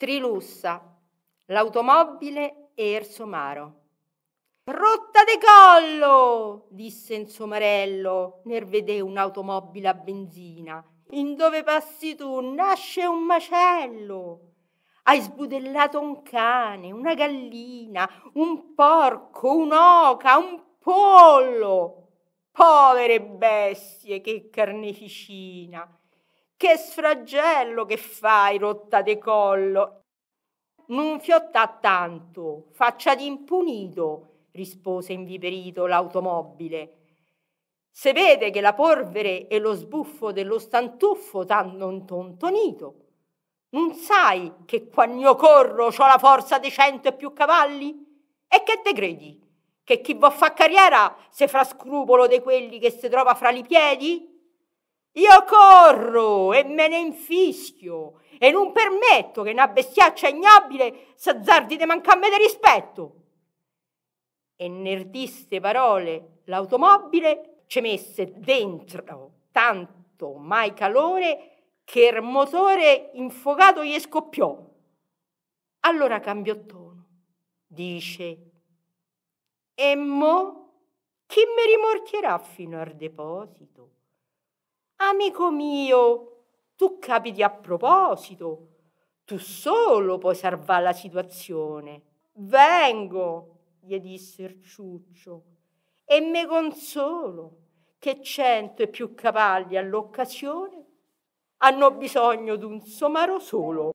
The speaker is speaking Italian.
Trilussa, l'automobile e il somaro. Rotta de collo! disse Insomarello, nel vedere un'automobile a benzina. In dove passi tu nasce un macello. Hai sbudellato un cane, una gallina, un porco, un'oca, un pollo. Povere bestie, che carneficina! Che sfragello che fai, rotta de collo! Non fiotta tanto, faccia impunito, rispose inviperito l'automobile. Se vede che la polvere e lo sbuffo dello stantuffo t'hanno intontonito. Non sai che quando io corro ho la forza di cento e più cavalli? E che te credi? Che chi a fa carriera se fra scrupolo di quelli che si trova fra i piedi? Io corro e me ne infischio e non permetto che una bestiaccia ignobile s'azzardi di mancarmi di rispetto. E nel nerdiste parole l'automobile ci messe dentro tanto mai calore che il motore infogato gli scoppiò. Allora cambiò tono. Dice, e mo chi mi rimorchierà fino al deposito? Amico mio, tu capiti a proposito. Tu solo puoi salvare la situazione. Vengo, gli disse il ciuccio, e me consolo che cento e più cavalli all'occasione hanno bisogno d'un somaro solo.